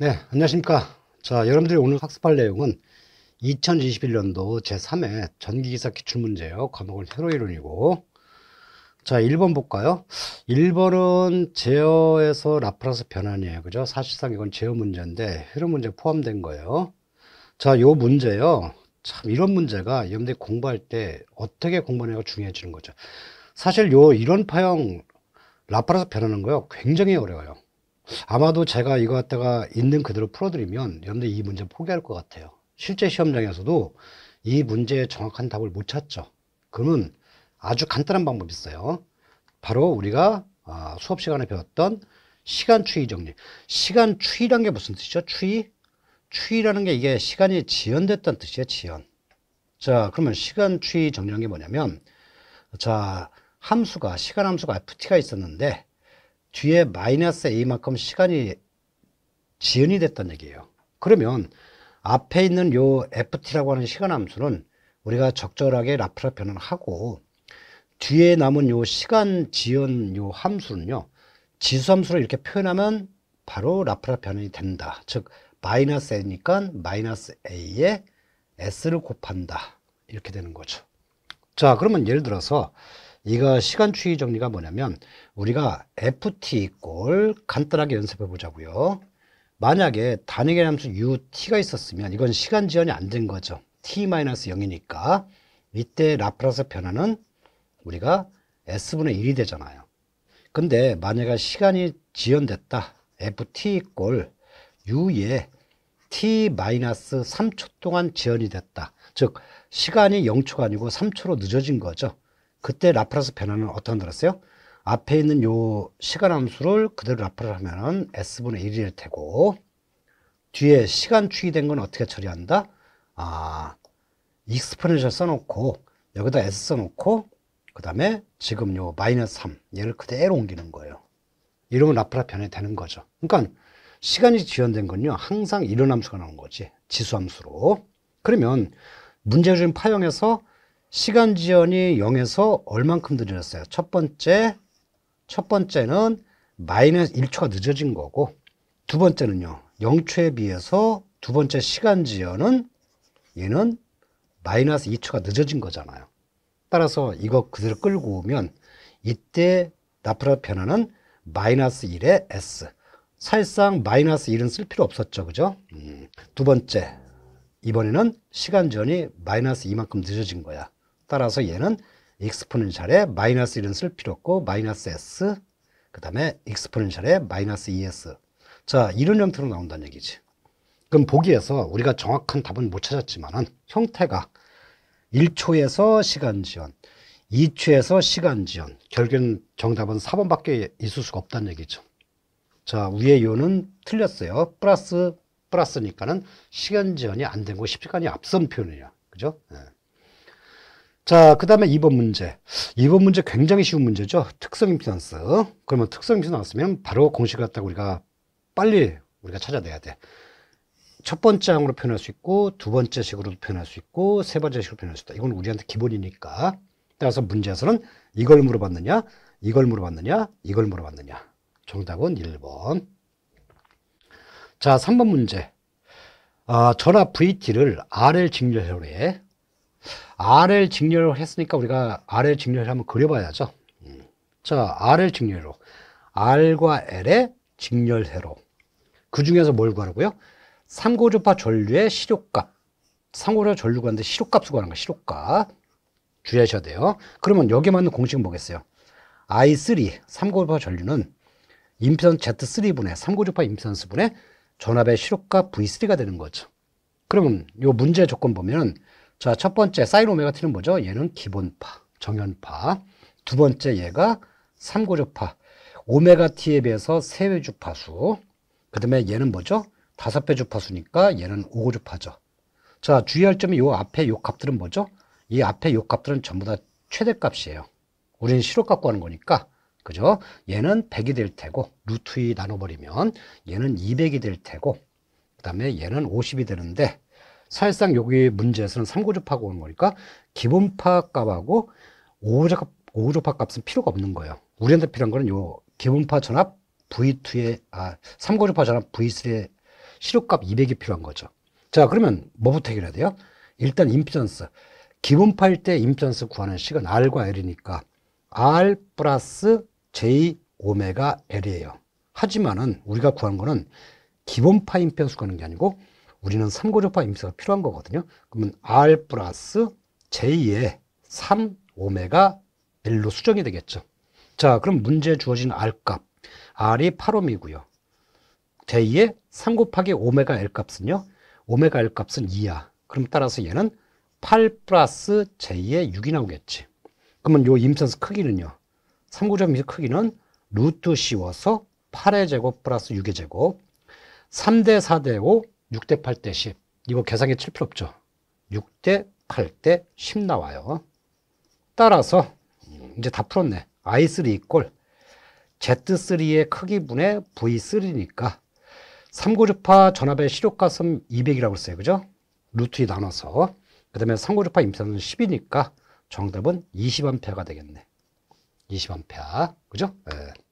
네, 안녕하십니까. 자, 여러분들이 오늘 학습할 내용은 2021년도 제3회 전기기사 기출문제요. 과목은 회로이론이고. 자, 1번 볼까요? 1번은 제어에서 라플라스 변환이에요. 그죠? 사실상 이건 제어 문제인데, 회로 문제 포함된 거예요. 자, 요 문제요. 참, 이런 문제가 여러분들 공부할 때 어떻게 공부하냐가 중요해지는 거죠. 사실 요 이런 파형 라플라스 변하는 거요. 굉장히 어려워요. 아마도 제가 이거 갖다가 있는 그대로 풀어드리면 여러분들 이 문제 포기할 것 같아요. 실제 시험장에서도 이 문제의 정확한 답을 못 찾죠. 그러면 아주 간단한 방법이 있어요. 바로 우리가 아, 수업 시간에 배웠던 시간 추이 정리. 시간 추이란 게 무슨 뜻이죠? 추이? 추이라는 게 이게 시간이 지연됐다는 뜻이에요, 지연. 자, 그러면 시간 추이 정리한 게 뭐냐면, 자, 함수가, 시간 함수가 FT가 있었는데, 뒤에 마이너스 a만큼 시간이 지연이 됐다는 얘기예요. 그러면 앞에 있는 요 ft라고 하는 시간 함수는 우리가 적절하게 라프라 변환하고 뒤에 남은 요 시간 지연 요 함수는요. 지수함수를 이렇게 표현하면 바로 라프라 변환이 된다. 즉 마이너스 a니까 마이너스 a에 s를 곱한다. 이렇게 되는 거죠. 자 그러면 예를 들어서 이거 시간 추이 정리가 뭐냐면 우리가 ft 이꼴 간단하게 연습해 보자고요. 만약에 단위계 함수 ut가 있었으면 이건 시간 지연이 안 된 거죠. t-0이니까 이때 라플라스 변화는 우리가 s분의 1이 되잖아요. 근데 만약에 시간이 지연됐다. ft 이꼴 u에 t-3초 동안 지연이 됐다. 즉 시간이 0초가 아니고 3초로 늦어진 거죠. 그때 라플라스 변화는 어떤게 만들었어요? 앞에 있는 요 시간 함수를 그대로 라플을 하면은 s분의 1이 테고 뒤에 시간 추이된 건 어떻게 처리한다? 아, 익스포넨셜 써놓고 여기다 s 써놓고 그 다음에 지금 요 마이너스 3 얘를 그대로 옮기는 거예요. 이러면 라플라 변이 되는 거죠. 그러니까 시간이 지연된 건요 항상 이런 함수가 나오 거지 지수 함수로. 그러면 문제를 파형해서 시간 지연이 0에서 얼만큼 늦어졌어요? 첫 번째, 첫 번째는 마이너스 1초가 늦어진 거고 두 번째는요. 0초에 비해서 두 번째 시간 지연은 얘는 마이너스 2초가 늦어진 거잖아요. 따라서 이거 그대로 끌고 오면 이때 나프라 변화는 마이너스 1에 S 사실상 마이너스 1은 쓸 필요 없었죠. 그죠? 음, 두 번째 이번에는 시간 지연이 마이너스 2만큼 늦어진 거야. 따라서 얘는 익스포넨셜에 마이너스 1은 쓸 필요 없고 마이너스 s 그 다음에 익스포넨셜에 마이너스 2s 자 이런 형태로 나온다는 얘기지 그럼 보기에서 우리가 정확한 답은 못 찾았지만 은 형태가 1초에서 시간 지연 2초에서 시간 지연 결국엔 정답은 4번밖에 있을 수가 없다는 얘기죠 자 위에 요는 틀렸어요 플러스 플러스니까는 시간 지연이 안 되고 10시간이 앞선 표현이야 그죠? 네. 자, 그 다음에 2번 문제. 2번 문제 굉장히 쉬운 문제죠. 특성 임피던스. 그러면 특성 임피던스 나왔으면 바로 공식을 갖다가 우리가 빨리 우리가 찾아내야 돼. 첫 번째 항으로 표현할 수 있고, 두 번째 식으로도 표현할 수 있고, 세 번째 식으로 표현할 수 있다. 이건 우리한테 기본이니까. 따라서 문제에서는 이걸 물어봤느냐, 이걸 물어봤느냐, 이걸 물어봤느냐. 정답은 1번. 자, 3번 문제. 아, 전압 VT를 RL 직렬 회로에 R을 직렬로 했으니까 우리가 R을 직렬을 한번 그려봐야죠. 자, R을 직렬로. R과 L의 직렬회로. 그 중에서 뭘 구하라고요? 삼고주파 전류의 시료값. 삼고주파 전류 구하는데 시료값을 구하는 거야, 시료값. 주의하셔야 돼요. 그러면 여기에 맞는 공식은 뭐겠어요? I3, 삼고주파 전류는 임피던스 Z3분의 삼고주파 임피던스분의 전압의 시료값 V3가 되는 거죠. 그러면 이 문제 조건 보면 자, 첫 번째 사인 오메가 t는 뭐죠? 얘는 기본파, 정연파. 두 번째 얘가 삼고조파. 오메가 t에 비해서 세배 주파수. 그다음에 얘는 뭐죠? 다섯 배 주파수니까 얘는 오고 주파죠. 자, 주의할 점이 요 앞에 요 값들은 뭐죠? 이 앞에 요 값들은 전부 다 최대값이에요. 우리는 실로 갖고 하는 거니까. 그죠? 얘는 100이 될 테고 루트 2 나눠버리면 얘는 200이 될 테고 그 다음에 얘는 50이 되는데 사실상 여기 문제에서는 삼고조파가 오는 거니까 기본파 값하고 오호조파, 오 값은 필요가 없는 거예요. 우리한테 필요한 거는 요 기본파 전압 V2의, 아, 삼고조파 전압 V3의 시료값 200이 필요한 거죠. 자, 그러면 뭐부터 해결해야 돼요? 일단 임피던스. 기본파일 때 임피던스 구하는 식은 R과 L이니까 R 플러스 J 오메가 L이에요. 하지만은 우리가 구한 거는 기본파 임피던스 구하는 게 아니고 우리는 3고조파 임수가 필요한 거거든요. 그러면 R 플러스 J의 3 오메가 L로 수정이 되겠죠. 자, 그럼 문제 주어진 R 값. R이 8옴이고요. J의 3 곱하기 오메가 L 값은요. 오메가 L 값은 2야. 그럼 따라서 얘는 8 플러스 J의 6이 나오겠지. 그러면 요 임산수 크기는요. 3고점 임수 크기는 루트 씌워서 8의 제곱 플러스 6의 제곱 3대 4대 5 6대 8대 10. 이거 계산기 칠 필요 없죠. 6 대 8 대 10 나와요. 따라서 이제 다 풀었네. I3 이꼴 Z3의 크기분의 V3니까 3고주파 전압의 시료가슴 200이라고 써요. 그죠? 루트 2 나눠서 그 다음에 3고주파 임산은 10이니까 정답은 20A가 되겠네. 20A. 그죠? 네.